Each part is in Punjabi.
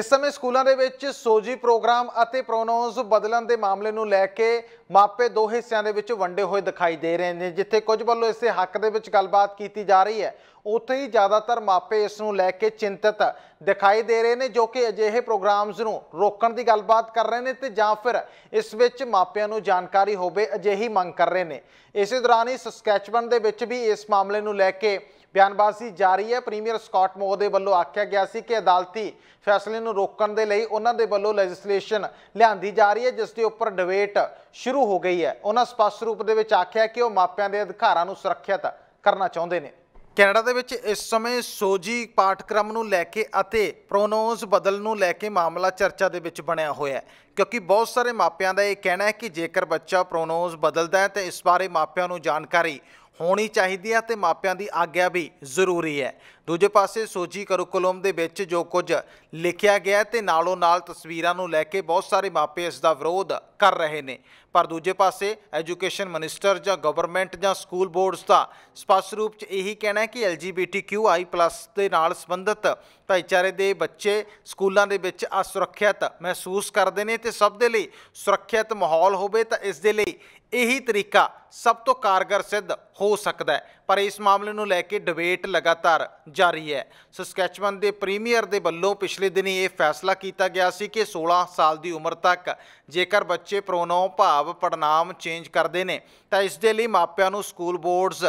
ਇਸ ਸਮੇਂ ਸਕੂਲਾਂ ਦੇ ਵਿੱਚ ਸੋਜੀ ਪ੍ਰੋਗਰਾਮ ਅਤੇ ਪ੍ਰੋਨਾਂਸ ਬਦਲਣ ਦੇ ਮਾਮਲੇ ਨੂੰ ਲੈ ਕੇ ਮਾਪੇ ਦੋ ਹਿੱਸਿਆਂ ਦੇ ਵਿੱਚ ਵੰਡੇ ਹੋਏ ਦਿਖਾਈ ਦੇ ਰਹੇ ਨੇ ਜਿੱਥੇ ਕੁਝ ਵੱਲੋਂ ਇਸੇ ਹੱਕ ਦੇ ਵਿੱਚ ਗੱਲਬਾਤ ਕੀਤੀ ਜਾ ਰਹੀ ਹੈ ਉੱਥੇ ਹੀ ਜ਼ਿਆਦਾਤਰ ਮਾਪੇ ਇਸ ਨੂੰ ਲੈ ਕੇ ਚਿੰਤਤ ਦਿਖਾਈ ਦੇ ਰਹੇ ਨੇ ਜੋ ਕਿ ਅਜਿਹੇ ਪ੍ਰੋਗਰਾਮਸ ਨੂੰ ਰੋਕਣ ਦੀ ਗੱਲਬਾਤ ਕਰ ਰਹੇ ਨੇ ਤੇ ਜਾਂ ਫਿਰ ਇਸ ਵਿੱਚ ਮਾਪਿਆਂ ਨੂੰ ਜਾਣਕਾਰੀ ਹੋਵੇ ਅਜਿਹੀ ਮੰਗ ਕਰ ਰਹੇ ਨੇ ਇਸੇ ਦੌਰਾਨ ਹੀ ਸਕੈਚਬਨ ਦੇ ਵਿੱਚ ਵੀ ਇਸ ਮਾਮਲੇ ਨੂੰ ਲੈ ਕੇ ਬਿਆਨਬਾਜ਼ੀ ਜਾਰੀ ਹੈ ਪ੍ਰੀਮੀਅਰ ਸਕਾਟ ਮੋਹ ਦੇ ਵੱਲੋਂ ਆਖਿਆ ਗਿਆ ਸੀ ਕਿ ਅਦਾਲਤੀ ਫੈਸਲੇ ਨੂੰ ਰੋਕਣ ਦੇ ਲਈ ਉਹਨਾਂ ਦੇ ਵੱਲੋਂ ਲੈਜਿਸਲੇਸ਼ਨ ਲਿਆਂਦੀ ਜਾ ਰਹੀ ਹੈ ਜਿਸ ਦੇ ਉੱਪਰ ਡਿਬੇਟ ਸ਼ੁਰੂ ਹੋ ਗਈ ਹੈ ਉਹਨਾਂ ਸਪਸ਼ਟ ਰੂਪ ਦੇ ਵਿੱਚ ਆਖਿਆ ਕਿ ਉਹ ਮਾਪਿਆਂ ਦੇ ਅਧਿਕਾਰਾਂ ਨੂੰ ਸੁਰੱਖਿਅਤ ਕਰਨਾ ਚਾਹੁੰਦੇ ਨੇ ਕੈਨੇਡਾ ਦੇ ਵਿੱਚ ਇਸ ਸਮੇਂ ਸੋਜੀ ਪਾਠਕ੍ਰਮ ਨੂੰ ਲੈ ਕੇ ਅਤੇ ਪ੍ਰੋਨੋਨਸ ਬਦਲ ਨੂੰ ਲੈ ਕੇ ਮਾਮਲਾ ਚਰਚਾ ਦੇ ਵਿੱਚ ਬਣਿਆ ਹੋਇਆ ਹੈ ਕਿਉਂਕਿ ਬਹੁਤ ਸਾਰੇ ਮਾਪਿਆਂ ਦਾ ਇਹ ਕਹਿਣਾ ਹੈ ਕਿ ਜੇਕਰ ਬੱਚਾ ਪ੍ਰੋਨੋਨਸ ਬਦਲਦਾ ਹੈ ਤਾਂ ਇਸ ਬਾਰੇ ਮਾਪਿਆਂ ਨੂੰ ਜਾਣਕਾਰੀ ਹੋਣੀ ਚਾਹੀਦੀ ਹੈ ਤੇ ਮਾਪਿਆਂ ਦੀ ਆਗਿਆ ਵੀ ਜ਼ਰੂਰੀ ਹੈ ਦੂਜੇ ਪਾਸੇ ਸੋਜੀ ਕਰੂਕੁਲਮ ਦੇ ਵਿੱਚ ਜੋ ਕੁਝ ਲਿਖਿਆ ਗਿਆ ਤੇ ਨਾਲੋਂ ਨਾਲ ਤਸਵੀਰਾਂ ਨੂੰ ਲੈ ਕੇ ਬਹੁਤ ਸਾਰੇ ਮਾਪੇ ਇਸ ਦਾ ਵਿਰੋਧ ਕਰ ਰਹੇ ਨੇ ਪਰ ਦੂਜੇ ਪਾਸੇ ਐਜੂਕੇਸ਼ਨ ਮਿਨਿਸਟਰ ਜਾਂ ਗਵਰਨਮੈਂਟ ਜਾਂ ਸਕੂਲ ਬੋਰਡਸ ਦਾ ਸਪਸ਼ਟ ਰੂਪ 'ਚ ਇਹੀ ਕਹਿਣਾ ਹੈ ਕਿ LGBTQI+ ਦੇ ਨਾਲ ਸੰਬੰਧਿਤ ਭਾਈਚਾਰੇ ਦੇ ਬੱਚੇ ਸਕੂਲਾਂ ਦੇ ਵਿੱਚ ਅਸੁਰੱਖਿਅਤ ਮਹਿਸੂਸ ਕਰਦੇ ਨੇ ਤੇ ਸਭ ਦੇ ਲਈ ਸੁਰੱਖਿਅਤ ਮਾਹੌਲ ਹੋਵੇ ਤਾਂ ਇਸ ਦੇ ਲਈ ਇਹੀ ਤਰੀਕਾ ਸਭ ਤੋਂ ਕਾਰਗਰ ਸਿੱਧ ਹੋ ਸਕਦਾ ਹੈ ਪਰ ਇਸ ਮਾਮਲੇ ਨੂੰ ਲੈ ਕੇ ਡਿਬੇਟ ਲਗਾਤਾਰ ਜਾਰੀ ਹੈ ਸਕੈਚਵਨ ਦੇ ਪ੍ਰੀਮੀਅਰ ਦੇ ਵੱਲੋਂ ਪਿਛਲੇ ਦਿਨੀ ਇਹ ਫੈਸਲਾ ਕੀਤਾ ਗਿਆ ਸੀ ਕਿ 16 ਸਾਲ ਦੀ ਉਮਰ ਤੱਕ ਜੇਕਰ ਬੱਚੇ ਪ੍ਰੋਨਾਉ ਭਾਵ ਪੜਨਾਮ ਚੇਂਜ ਕਰਦੇ ਨੇ ਤਾਂ ਇਸ ਦੇ ਲਈ ਮਾਪਿਆਂ ਨੂੰ ਸਕੂਲ ਬੋਰਡਸ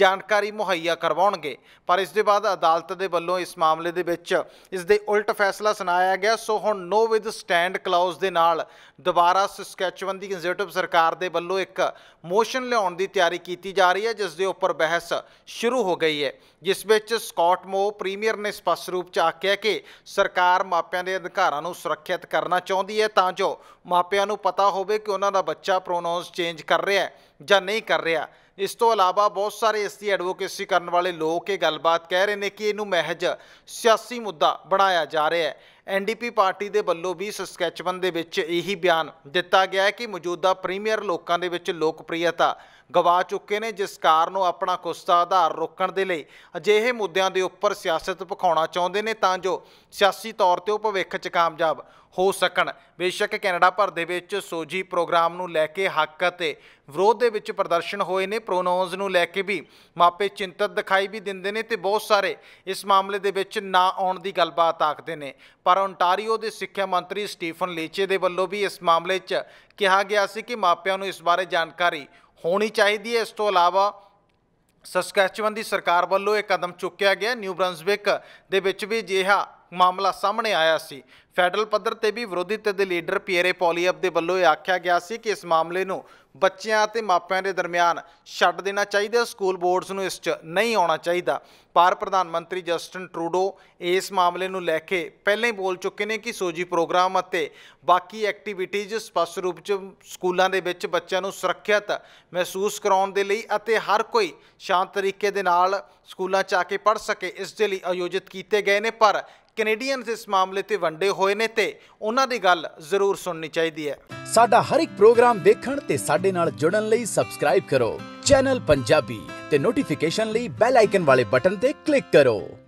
ਜਾਣਕਾਰੀ ਮੁਹੱਈਆ ਕਰਵਾਉਣਗੇ ਪਰ ਇਸ ਦੇ ਬਾਅਦ ਅਦਾਲਤ ਦੇ ਵੱਲੋਂ ਇਸ ਮਾਮਲੇ ਦੇ ਵਿੱਚ ਇਸ ਦੇ ਉਲਟ ਫੈਸਲਾ ਸੁਣਾਇਆ ਗਿਆ ਸੋ ਹੁਣ ਨੋ ਵਿਦ ਸਟੈਂਡ ਕਲੌਜ਼ ਦੇ ਨਾਲ ਦੁਬਾਰਾ ਸਸਕੈਚੁਅਨ ਦੀ ਕੰਜ਼ਰਵੇਟਿਵ ਸਰਕਾਰ ਦੇ ਵੱਲੋਂ ਇੱਕ ਮੋਸ਼ਨ ਲਿਆਉਣ ਦੀ ਤਿਆਰੀ ਕੀਤੀ ਜਾ ਰਹੀ ਹੈ ਜਿਸ ਦੇ ਉੱਪਰ ਬਹਿਸ ਸ਼ੁਰੂ ਹੋ ਗਈ ਹੈ ਜਿਸ ਵਿੱਚ ਸਕਾਟ ਮੋ ਪ੍ਰੀਮੀਅਰ ਨੇ ਸਪਸ਼ਟ ਰੂਪ ਚ ਆਖਿਆ ਕਿ ਸਰਕਾਰ ਮਾਪਿਆਂ ਦੇ ਅਧਿਕਾਰਾਂ ਨੂੰ ਸੁਰੱਖਿਅਤ ਕਰਨਾ ਚਾਹੁੰਦੀ ਹੈ ਤਾਂ ਜੋ ਮਾਪਿਆਂ ਨੂੰ ਪਤਾ ਹੋਵੇ ਕਿ ਉਹਨਾਂ ਦਾ ਬੱਚਾ ਪ੍ਰੋਨਾਂਸ ਚੇਂਜ ਕਰ ਰਿਹਾ ਹੈ ਜਾਂ ਨਹੀਂ ਕਰ ਰਿਹਾ ਇਸ ਤੋਂ ਇਲਾਵਾ ਬਹੁਤ ਸਾਰੇ ਇਸ ਦੀ ਐਡਵੋਕੇਸੀ ਕਰਨ ਵਾਲੇ ਲੋਕ ਇਹ ਗੱਲਬਾਤ ਕਹਿ ਰਹੇ ਨੇ ਕਿ ਇਹਨੂੰ ਮਹਿਜ ਸਿਆਸੀ ਮੁੱਦਾ ਬਣਾਇਆ ਜਾ ਰਿਹਾ ਹੈ ਐਨਡੀਪੀ ਪਾਰਟੀ ਦੇ ਵੱਲੋਂ ਵੀ ਸਸਕੈਚਵਨ ਦੇ ਵਿੱਚ ਇਹੀ ਬਿਆਨ ਦਿੱਤਾ ਗਿਆ ਹੈ ਕਿ ਮੌਜੂਦਾ ਪ੍ਰੀਮੀਅਰ ਲੋਕਾਂ ਦੇ ਵਿੱਚ ਲੋਕਪ੍ਰਿਯਤਾ ਗਵਾ ਚੁੱਕੇ ਨੇ ਜਿਸ ਕਾਰਨ ਉਹ ਆਪਣਾ ਕੁਸਤਾ ਆਧਾਰ ਰੋਕਣ ਦੇ ਲਈ ਅਜਿਹੇ ਮੁੱਦਿਆਂ ਦੇ ਉੱਪਰ ਸਿਆਸਤ ਪਖਾਉਣਾ ਚਾਹੁੰਦੇ ਨੇ ਤਾਂ ਜੋ ਸਿਆਸੀ ਤੌਰ ਤੇ ਉਹ ਭਵਿੱਖ 'ਚ ਕਾਮਯਾਬ ਹੋ ਸਕਣ ਬੇਸ਼ੱਕ ਕੈਨੇਡਾ ਭਰ ਦੇ ਵਿੱਚ ਸੋਜੀ ਪ੍ਰੋਗਰਾਮ ਨੂੰ ਲੈ ਕੇ ਹੱਕ ਅਤੇ ਵਿਰੋਧ ਦੇ ਵਿੱਚ ਪ੍ਰਦਰਸ਼ਨ ਹੋਏ ਨੇ ਪ੍ਰੋਨਾਉਂਸ ਨੂੰ ਲੈ ਕੇ ਵੀ ਮਾਪੇ ਚਿੰਤਤ ਦਿਖਾਈ ਵੀ ਦਿੰਦੇ ਨੇ ਤੇ ਬਹੁਤ ਸਾਰੇ ਇਸ ਮਾਮਲੇ ਦੇ ਵਿੱਚ ਨਾ ਆਉਣ ਦੀ ਗੱਲਬਾਤ ਆਖਦੇ ਨੇ ਪਰ ਓਨਟਾਰੀਓ ਦੇ ਸਿੱਖਿਆ ਮੰਤਰੀ ਸਟੀਫਨ ਲੀਚੇ ਦੇ ਵੱਲੋਂ ਵੀ ਇਸ ਮਾਮਲੇ 'ਚ ਕਿਹਾ ਗਿਆ ਸੀ ਕਿ ਮਾਪਿਆਂ ਨੂੰ ਇਸ ਬਾਰੇ ਜਾਣਕਾਰੀ ਹੋਣੀ ਚਾਹੀਦੀ ਹੈ ਇਸ ਤੋਂ ਇਲਾਵਾ ਸਸਕੈਚਵਨ ਦੀ ਸਰਕਾਰ ਵੱਲੋਂ ਇਹ ਕਦਮ ਚੁੱਕਿਆ ਗਿਆ ਨਿਊ ਬ੍ਰਾਂਸਵਿਕ ਦੇ ਵਿੱਚ ਵੀ ਜਿਹਾ ਮਾਮਲਾ ਸਾਹਮਣੇ ਆਇਆ ਸੀ ਫੈਡਰਲ ਪੱਧਰ ਤੇ ਵੀ ਵਿਰੋਧੀ ਧਿਰ ਦੇ ਲੀਡਰ ਪੀਅਰੇ ਪੋਲੀਅਪ ਦੇ ਵੱਲੋਂ ਇਹ ਆਖਿਆ ਗਿਆ ਸੀ ਕਿ ਇਸ ਮਾਮਲੇ ਨੂੰ ਬੱਚਿਆਂ ਅਤੇ ਮਾਪਿਆਂ ਦੇ ਦਰਮਿਆਨ ਛੱਡ ਦੇਣਾ ਚਾਹੀਦਾ ਸਕੂਲ ਬੋਰਡਸ ਨੂੰ ਇਸ 'ਚ ਨਹੀਂ ਆਉਣਾ ਚਾਹੀਦਾ ਪਾਰ ਪ੍ਰਧਾਨ ਮੰਤਰੀ ਜਸਟਨ ਟਰੂਡੋ ਇਸ ਮਾਮਲੇ ਨੂੰ ਲੈ ਕੇ ਪਹਿਲਾਂ ਹੀ ਬੋਲ ਚੁੱਕੇ ਨੇ ਕਿ ਸੋਜੀ ਪ੍ਰੋਗਰਾਮ ਅਤੇ ਬਾਕੀ ਐਕਟੀਵਿਟੀਜ਼ ਸਪਸ਼ਟ ਰੂਪ 'ਚ ਸਕੂਲਾਂ ਦੇ ਵਿੱਚ ਬੱਚਿਆਂ ਨੂੰ ਸੁਰੱਖਿਅਤ ਮਹਿਸੂਸ ਕਰਾਉਣ ਦੇ ਲਈ ਅਤੇ ਹਰ ਕੋਈ ਸ਼ਾਂਤ ਤਰੀਕੇ ਦੇ ਨਾਲ ਸਕੂਲਾਂ 'ਚ ਆ ਕੇ ਪੜ੍ਹ ਸਕੇ ਇਸ ਦੇ ਲਈ ਆਯੋਜਿਤ ਕੀਤੇ ਗਏ ਨੇ ਪਰ ਕੈਨੇਡੀਅਨਸ ਇਸ ਮਾਮਲੇ ਤੇ ਵੰਡੇ ਹੋਏ ਨੇ ਤੇ ਉਹਨਾਂ ਦੀ ਗੱਲ ਜ਼ਰੂਰ ਸੁਣਨੀ ਚਾਹੀਦੀ ਹੈ ਸਾਡਾ ਹਰ ਇੱਕ ਪ੍ਰੋਗਰਾਮ ਦੇਖਣ ਤੇ ਸਾਡੇ ਨਾਲ ਜੁੜਨ ਲਈ ਸਬਸਕ੍ਰਾਈਬ ਕਰੋ ਚੈਨਲ ਪੰਜਾਬੀ ਤੇ ਨੋਟੀਫਿਕੇਸ਼ਨ ਲਈ ਬੈਲ ਆਈਕਨ ਵਾਲੇ ਬਟਨ ਤੇ ਕਲਿੱਕ ਕਰੋ